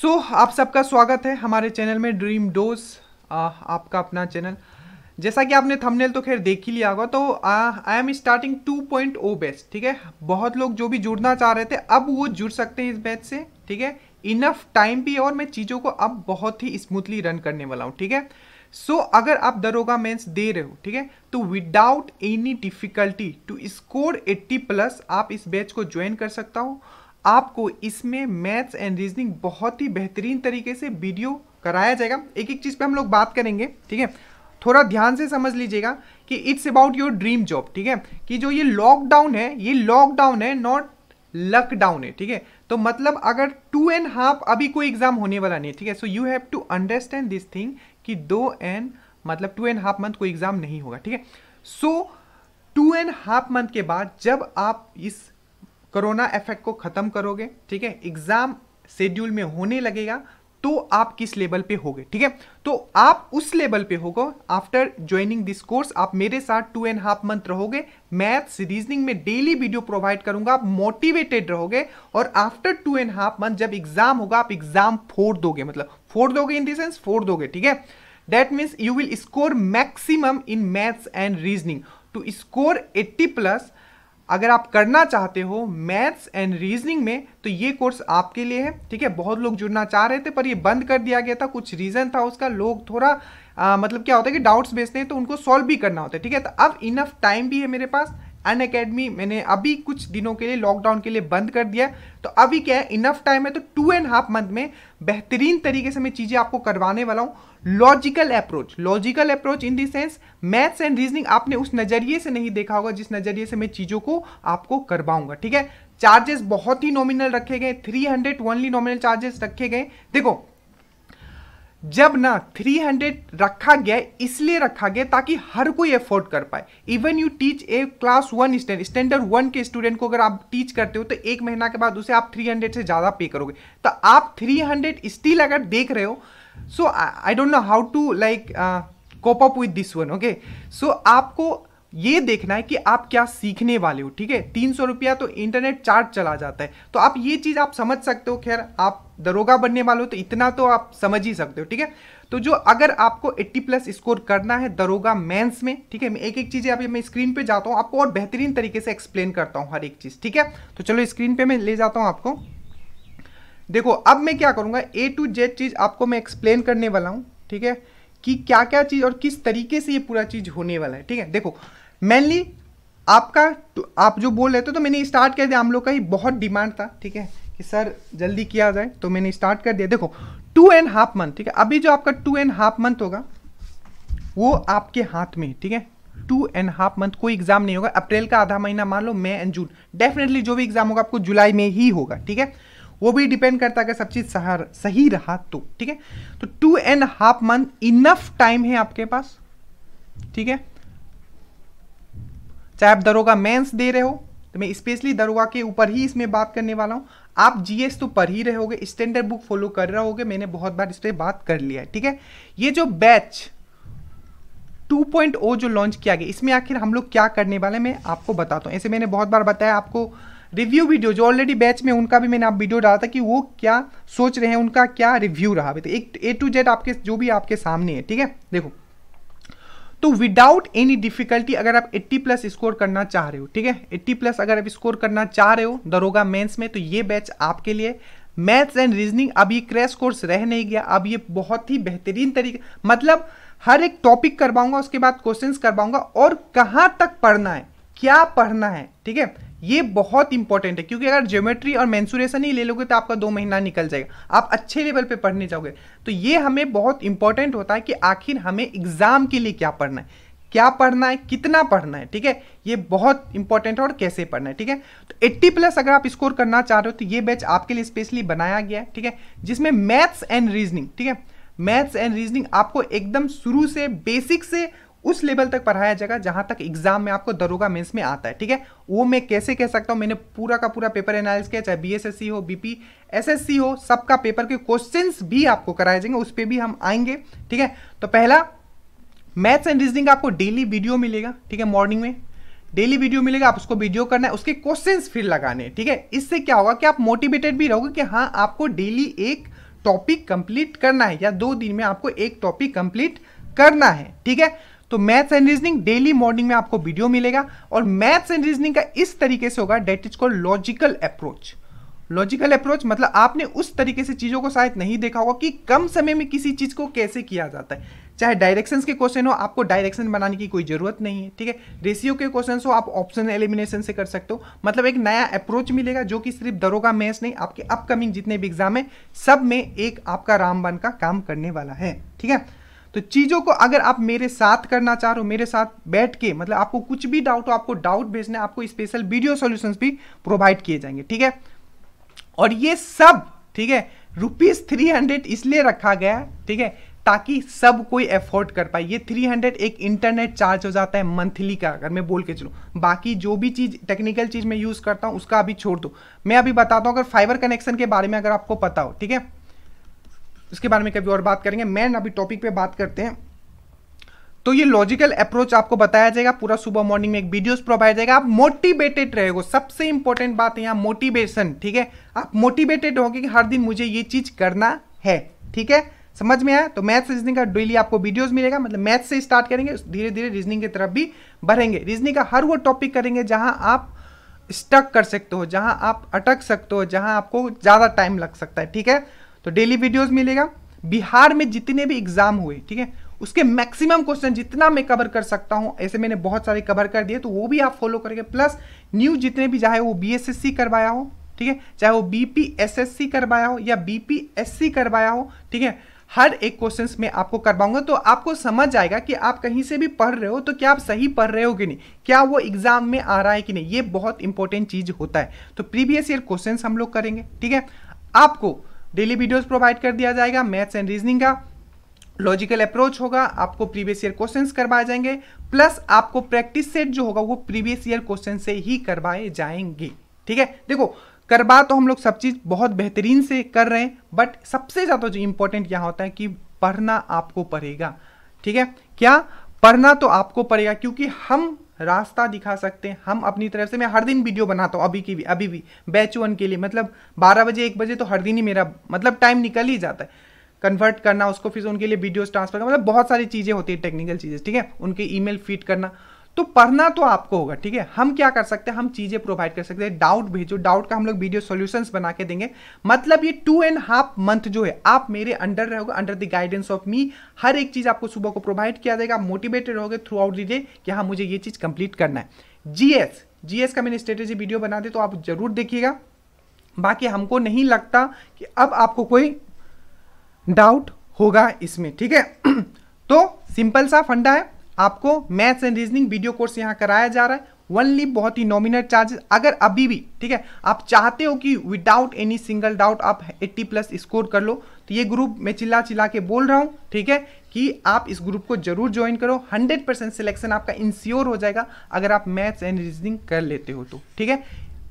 सो so, आप सबका स्वागत है हमारे चैनल में ड्रीम डोज आपका अपना चैनल जैसा कि आपने थंबनेल तो खैर देख ही लिया होगा तो आई एम स्टार्टिंग 2.0 बैच ठीक है बहुत लोग जो भी जुड़ना चाह रहे थे अब वो जुड़ सकते हैं इस बैच से ठीक है इनफ टाइम भी और मैं चीज़ों को अब बहुत ही स्मूथली रन करने वाला हूँ ठीक है सो so, अगर आप दरोगा मेंस दे रहे हो ठीक है तो without any difficulty to score 80 plus आप इस बैच को ज्वाइन कर सकता हूँ आपको इसमें मैथ्स एंड रीजनिंग बहुत ही बेहतरीन तरीके से वीडियो कराया जाएगा एक एक चीज़ पे हम लोग बात करेंगे ठीक है थोड़ा ध्यान से समझ लीजिएगा कि it's about your dream job ठीक है कि जो ये लॉकडाउन है ये लॉकडाउन है नॉट लकडाउन है ठीक है तो मतलब अगर टू एंड हाफ अभी कोई एग्जाम होने वाला नहीं है ठीक है so you have to understand this thing कि दो एंड मतलब टू एंड हाफ मंथ कोई एग्जाम नहीं होगा ठीक है so two and half month के बाद जब आप इस कोरोना इफेक्ट को ख़त्म करोगे ठीक है एग्ज़ाम शेड्यूल में होने लगेगा तो आप किस लेवल पे होगे ठीक है तो आप उस लेवल पे होगो आफ्टर ज्वाइनिंग दिस कोर्स आप मेरे साथ टू एंड हाफ मंथ रहोगे मैथ्स रीजनिंग में डेली वीडियो प्रोवाइड करूंगा आप मोटिवेटेड रहोगे और after two and half month जब एग्जाम होगा आप एग्जाम फोड़ दोगे मतलब फोड़ दोगे इन देंस सेंस फोड़ दोगे ठीक है that means you will score maximum in maths and reasoning to score eighty plus अगर आप करना चाहते हो मैथ्स एंड रीजनिंग में तो ये कोर्स आपके लिए है ठीक है बहुत लोग जुड़ना चाह रहे थे पर ये बंद कर दिया गया था कुछ रीज़न था उसका लोग थोड़ा आ, मतलब क्या होता है कि डाउट्स बेचते हैं तो उनको सॉल्व भी करना होता है ठीक है तो अब इनफ टाइम भी है मेरे पास अन अकेडमी मैंने अभी कुछ दिनों के लिए लॉकडाउन के लिए बंद कर दिया तो अभी क्या है इनफ टाइम है तो टू एंड हाफ मंथ में बेहतरीन तरीके से मैं चीज़ें आपको करवाने वाला हूँ logical approach logical approach in देंस सेंस मैथ्स एंड रीजनिंग आपने उस नज़रिए से नहीं देखा होगा जिस नज़रिए से मैं चीज़ों को आपको करवाऊंगा ठीक है चार्जेस बहुत ही नॉमिनल रखे गए three hundred only nominal charges रखे गए देखो जब ना 300 रखा गया इसलिए रखा गया ताकि हर कोई अफोर्ड कर पाए even you teach a class one stand standard one के स्टूडेंट को अगर आप टीच करते हो तो एक महीना के बाद उसे आप 300 से ज़्यादा पे करोगे तो आप 300 स्टिल अगर देख रहे हो so I don't know how to like cope up with this one okay so आपको ये देखना है कि आप क्या सीखने वाले हो ठीक है तीन सौ रुपया तो इंटरनेट चार्ज चला जाता है तो आप ये चीज़ आप समझ सकते हो खैर आप दरोगा बनने वाले हो तो इतना तो आप समझ ही सकते हो ठीक है तो जो अगर आपको 80 प्लस स्कोर करना है दरोगा मेंस में ठीक है मैं एक एक चीज़ें अभी मैं स्क्रीन पे जाता हूँ आपको और बेहतरीन तरीके से एक्सप्लेन करता हूँ हर एक चीज़ ठीक है तो चलो स्क्रीन पे मैं ले जाता हूँ आपको देखो अब मैं क्या करूँगा ए टू जेड चीज़ आपको मैं एक्सप्लेन करने वाला हूँ ठीक है कि क्या क्या चीज़ और किस तरीके से ये पूरा चीज़ होने वाला है ठीक है देखो मेनली आपका तो आप जो बोल रहे थे तो मैंने स्टार्ट कर दिया हम लोग का ही बहुत डिमांड था ठीक है कि सर जल्दी किया जाए तो मैंने स्टार्ट कर दिया देखो टू एंड हाफ मंथ ठीक है अभी जो आपका टू एंड हाफ मंथ होगा वो आपके हाथ में ठीक है टू एंड हाफ मंथ कोई एग्जाम नहीं होगा अप्रैल का आधा महीना मान लो मई एंड जून डेफिनेटली जो भी एग्जाम होगा आपको जुलाई में ही होगा ठीक है वो भी डिपेंड करता है अगर सब चीज़ सही रहा तो ठीक है तो two and half month enough time है आपके पास ठीक है चाहे आप दरोगा मेंस दे रहे हो तो मैं स्पेशली दरोगा के ऊपर ही इसमें बात करने वाला हूं आप जीएस तो पढ़ ही रहे स्टैंडर्ड बुक फॉलो कर रहे होगे मैंने बहुत बार इस पर बात कर लिया है ठीक है ये जो बैच 2.0 जो लॉन्च किया गया इसमें आखिर हम लोग क्या करने वाले मैं आपको बताता हूँ ऐसे मैंने बहुत बार बताया आपको रिव्यू वीडियो जो ऑलरेडी बैच में उनका भी मैंने आप वीडियो डाला था कि वो क्या सोच रहे हैं उनका क्या रिव्यू रहा तो एक ए टू जेड आपके जो भी आपके सामने है ठीक है देखो तो विदाउट एनी डिफिकल्टी अगर आप 80 प्लस स्कोर करना चाह रहे हो ठीक है 80 प्लस अगर आप स्कोर करना चाह रहे हो दरोगा मेंस में तो ये बैच आपके लिए मैथ्स एंड रीजनिंग अब ये क्रैश कोर्स रह नहीं गया अब ये बहुत ही बेहतरीन तरीके मतलब हर एक टॉपिक करवाऊंगा उसके बाद क्वेश्चन करवाऊंगा और कहाँ तक पढ़ना है क्या पढ़ना है ठीक है ये बहुत इंपॉर्टेंट है क्योंकि अगर ज्योमेट्री और मैंसुरेशन ही ले लोगे तो आपका दो महीना निकल जाएगा आप अच्छे लेवल पे पढ़ने जाओगे तो ये हमें बहुत इंपॉर्टेंट होता है कि आखिर हमें एग्जाम के लिए क्या पढ़ना है क्या पढ़ना है कितना पढ़ना है ठीक है ये बहुत इंपॉर्टेंट है और कैसे पढ़ना है ठीक है तो 80 प्लस अगर आप स्कोर करना चाह रहे हो तो ये बैच आपके लिए स्पेशली बनाया गया है ठीक है जिसमें मैथ्स एंड रीजनिंग ठीक है मैथ्स एंड रीजनिंग आपको एकदम शुरू से बेसिक से उस लेवल तक पढ़ाया जाएगा जहां तक एग्जाम में आपको दरोगा मेंस में आता है ठीक है वो मैं कैसे कह सकता हूं मैंने पूरा का पूरा पेपर एनालिस किया चाहे बीएसएससी हो बीपी एसएससी हो सबका पेपर के क्वेश्चंस भी आपको कराए जाएंगे उस पर भी हम आएंगे ठीक है तो पहला मैथ्स एंड रीजनिंग आपको डेली वीडियो मिलेगा ठीक है मॉर्निंग में डेली वीडियो मिलेगा आप उसको वीडियो करना है उसके क्वेश्चंस फिर लगाने ठीक है इससे क्या होगा कि आप मोटिवेटेड भी रहोगे कि हाँ आपको डेली एक टॉपिक कंप्लीट करना है या दो दिन में आपको एक टॉपिक कंप्लीट करना है ठीक है तो maths and reasoning daily morning में आपको वीडियो मिलेगा और मैथ्स एंड रीजनिंग का इस तरीके से होगा that is called logical approach logical approach मतलब आपने उस तरीके से चीज़ों को शायद नहीं देखा होगा कि कम समय में किसी चीज़ को कैसे किया जाता है चाहे डायरेक्शंस के क्वेश्चन हो आपको डायरेक्शन बनाने की कोई ज़रूरत नहीं है ठीक है रेशियो के क्वेश्चन हो आप ऑप्शन एलिमिनेशन से कर सकते हो मतलब एक नया अप्रोच मिलेगा जो कि सिर्फ दरोगा मैथ्स नहीं आपके अपकमिंग जितने भी एग्जाम है सब में एक आपका रामबन का काम करने वाला है ठीक है तो चीज़ों को अगर आप मेरे साथ करना चाह रहे हो मेरे साथ बैठ के मतलब आपको कुछ भी डाउट हो आपको डाउट भेजना आपको स्पेशल वीडियो सोल्यूशन भी प्रोवाइड किए जाएंगे ठीक है और ये सब ठीक है रुपीज थ्री हंड्रेड इसलिए रखा गया ठीक है ताकि सब कोई अफोर्ड कर पाए ये 300 एक इंटरनेट चार्ज हो जाता है मंथली का अगर मैं बोल के चलूँ बाकी जो भी चीज़ टेक्निकल चीज़ मैं यूज़ करता हूँ उसका अभी छोड़ दो मैं अभी बताता हूँ अगर फाइबर कनेक्शन के बारे में अगर आपको पता हो ठीक है इसके बारे में कभी और बात करेंगे मेन अभी टॉपिक पे बात करते हैं तो ये लॉजिकल अप्रोच आपको बताया जाएगा पूरा सुबह मॉर्निंग में एक वीडियोस प्रोवाइड जाएगा आप मोटिवेटेड रहेगा सबसे इंपॉर्टेंट बात है यहाँ मोटिवेशन ठीक है आप मोटिवेटेड होंगे कि हर दिन मुझे ये चीज करना है ठीक है समझ में आया तो मैथ रीजनिंग का डेली आपको वीडियोस मिलेगा मतलब मैथ्स से स्टार्ट करेंगे धीरे धीरे रीजनिंग की तरफ भी बढ़ेंगे रीजनिंग का हर वो टॉपिक करेंगे जहां आप स्टक कर सकते हो जहां आप अटक सकते हो जहां आपको ज़्यादा टाइम लग सकता है ठीक है तो डेली वीडियोस मिलेगा बिहार में जितने भी एग्जाम हुए ठीक है उसके मैक्सिमम क्वेश्चन जितना मैं कवर कर सकता हूं ऐसे मैंने बहुत सारे कवर कर दिए तो वो भी आप फॉलो करेंगे प्लस न्यूज जितने भी चाहे वो बी करवाया हो ठीक है चाहे वो बी करवाया हो या बी करवाया हो ठीक है हर एक क्वेश्चंस में आपको करवाऊंगा तो आपको समझ आएगा कि आप कहीं से भी पढ़ रहे हो तो क्या आप सही पढ़ रहे हो कि नहीं क्या वो एग्जाम में आ रहा है कि नहीं ये बहुत इंपॉर्टेंट चीज होता है तो प्रीवियस ईयर क्वेश्चन हम लोग करेंगे ठीक है आपको डेली वीडियोस प्रोवाइड कर दिया जाएगा मैथ्स एंड रीजनिंग का लॉजिकल अप्रोच होगा आपको प्रीवियस ईयर क्वेश्चंस करवाए जाएंगे प्लस आपको प्रैक्टिस सेट जो होगा वो प्रीवियस ईयर क्वेश्चन से ही करवाए जाएंगे ठीक है देखो करवा तो हम लोग सब चीज़ बहुत बेहतरीन से कर रहे हैं बट सबसे ज़्यादा जो इंपॉर्टेंट यहाँ होता है कि पढ़ना आपको पड़ेगा ठीक है क्या पढ़ना तो आपको पड़ेगा क्योंकि हम रास्ता दिखा सकते हैं हम अपनी तरफ से मैं हर दिन वीडियो बनाता हूँ अभी की भी अभी भी बैच वन के लिए मतलब बारह बजे एक बजे तो हर दिन ही मेरा मतलब टाइम निकल ही जाता है कन्वर्ट करना उसको फिर उनके लिए वीडियोस ट्रांसफर करना मतलब बहुत सारी चीज़ें होती है टेक्निकल चीज़ें ठीक है उनके ईमेल फीड करना तो पढ़ना तो आपको होगा ठीक है हम क्या कर सकते हैं हम चीजें प्रोवाइड कर सकते हैं डाउट भेजो डाउट का हम लोग वीडियो सोल्यूशन बना के देंगे मतलब ये टू एंड हाफ मंथ जो है आप मेरे अंडर रहोगे under the guidance of me हर एक चीज आपको सुबह को प्रोवाइड किया जाएगा मोटिवेटेड रहोगे थ्रू आउट दी डे कि हाँ मुझे ये चीज कंप्लीट करना है जीएस जीएस का मैंने स्ट्रेटेजी वीडियो बना दे तो आप जरूर देखिएगा बाकी हमको नहीं लगता कि अब आपको कोई डाउट होगा इसमें ठीक है तो सिंपल सा फंडा है आपको maths and reasoning video course यहाँ कराया जा रहा है ओनली बहुत ही नॉमिनल चार्जेस अगर अभी भी ठीक है आप चाहते हो कि विदाउट एनी सिंगल डाउट आप 80 प्लस स्कोर कर लो तो ये ग्रुप मैं चिल्ला चिल्ला के बोल रहा हूँ ठीक है कि आप इस ग्रुप को जरूर ज्वाइन करो 100 परसेंट सिलेक्शन आपका इंश्योर हो जाएगा अगर आप मैथ्स एंड रीजनिंग कर लेते हो तो ठीक है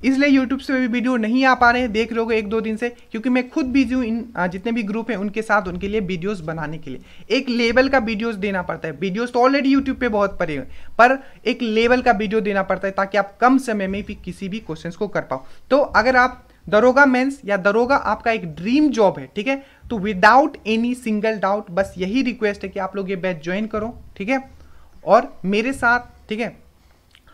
इसलिए यूट्यूब से भी वीडियो नहीं आ पा रहे हैं देख रहे एक दो दिन से क्योंकि मैं खुद बिजी हूँ इन जितने भी ग्रुप हैं उनके साथ उनके लिए वीडियोस बनाने के लिए एक लेवल का वीडियोस देना पड़ता है वीडियोस तो ऑलरेडी यूट्यूब पे बहुत पड़े हुए पर एक लेवल का वीडियो देना पड़ता है ताकि आप कम समय में भी किसी भी क्वेश्चन को कर पाओ तो अगर आप दरोगा मेन्स या दरोगा आपका एक ड्रीम जॉब है ठीक है तो विदाउट एनी सिंगल डाउट बस यही रिक्वेस्ट है कि आप लोग ये बैच ज्वाइन करो ठीक है और मेरे साथ ठीक है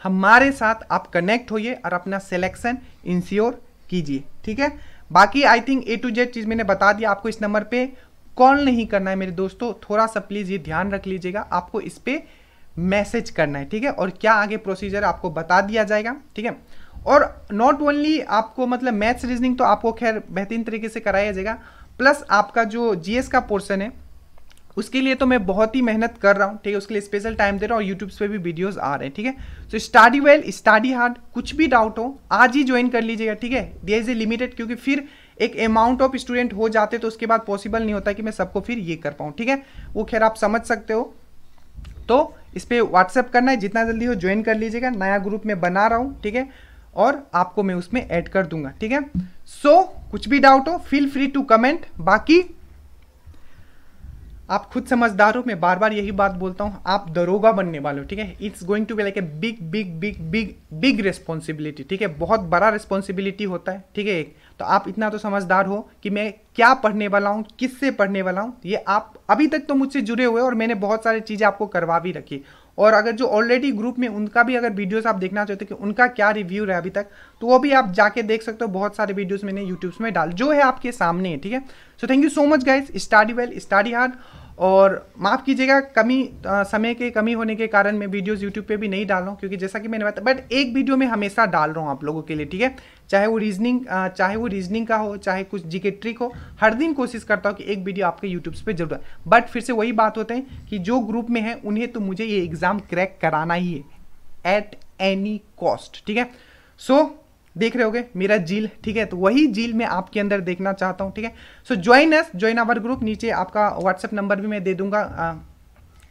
हमारे साथ आप कनेक्ट होइए और अपना सिलेक्शन इंश्योर कीजिए ठीक है बाकी I think A to Z चीज़ मैंने बता दिया आपको इस नंबर पे कॉल नहीं करना है मेरे दोस्तों थोड़ा सा प्लीज़ ये ध्यान रख लीजिएगा आपको इस पर मैसेज करना है ठीक है और क्या आगे प्रोसीजर आपको बता दिया जाएगा ठीक है और नॉट ओनली आपको मतलब मैथ्स रीजनिंग तो आपको खैर बेहतरीन तरीके से कराया जाएगा प्लस आपका जो जीएस का पोर्शन है उसके लिए तो मैं बहुत ही मेहनत कर रहा हूँ ठीक है उसके लिए स्पेशल टाइम दे रहा हूँ और यूट्यूब्स पे भी वीडियोस आ रहे हैं ठीक है so study well study hard कुछ भी डाउट हो आज ही ज्वाइन कर लीजिएगा ठीक है दे इज ए लिमिटेड क्योंकि फिर एक अमाउंट ऑफ स्टूडेंट हो जाते तो उसके बाद पॉसिबल नहीं होता कि मैं सबको फिर ये कर पाऊँ ठीक है वो खैर आप समझ सकते हो तो इस पर व्हाट्सअप करना है जितना जल्दी हो ज्वाइन कर लीजिएगा नया ग्रुप में बना रहा हूँ ठीक है और आपको मैं उसमें ऐड कर दूंगा ठीक है सो so, कुछ भी डाउट हो फील फ्री टू कमेंट बाकी आप खुद समझदार हो मैं बार बार यही बात बोलता हूँ आप दरोगा बनने वाले हो ठीक है it's going to be like a big big big big big responsibility ठीक है बहुत बड़ा रिस्पॉन्सिबिलिटी होता है ठीक है एक तो आप इतना तो समझदार हो कि मैं क्या पढ़ने वाला हूँ किससे पढ़ने वाला हूँ ये आप अभी तक तो मुझसे जुड़े हुए और मैंने बहुत सारी चीज़ें आपको करवा भी रखी और अगर जो ऑलरेडी ग्रुप में उनका भी अगर वीडियोस आप देखना चाहते हो कि उनका क्या रिव्यू है अभी तक तो वो भी आप जाके देख सकते हो बहुत सारे वीडियोस मैंने यूट्यूब्स में डाल जो है आपके सामने है ठीक है so thank you so much guys study well study hard और माफ़ कीजिएगा कमी आ, समय के कमी होने के कारण मैं वीडियोस यूट्यूब पे भी नहीं डाल रहा हूँ क्योंकि जैसा कि मैंने बताया बट एक वीडियो में हमेशा डाल रहा हूँ आप लोगों के लिए ठीक है चाहे वो रीजनिंग चाहे वो रीजनिंग का हो चाहे कुछ जीके ट्रिक हो हर दिन कोशिश करता हूँ कि एक वीडियो आपके यूट्यूब पर जरूर बट फिर से वही बात होते हैं कि जो ग्रुप में है उन्हें तो मुझे ये एग्ज़ाम क्रैक कराना ही है एट एनी कॉस्ट ठीक है सो so, देख रहे होगे मेरा जील ठीक है तो वही जील मैं आपके अंदर देखना चाहता हूँ ठीक है so join us join our group नीचे आपका व्हाट्सएप नंबर भी मैं दे दूंगा आ,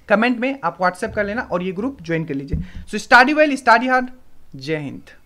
कमेंट में आप व्हाट्सएप कर लेना और ये ग्रुप ज्वाइन कर लीजिए so study well study hard जय हिंद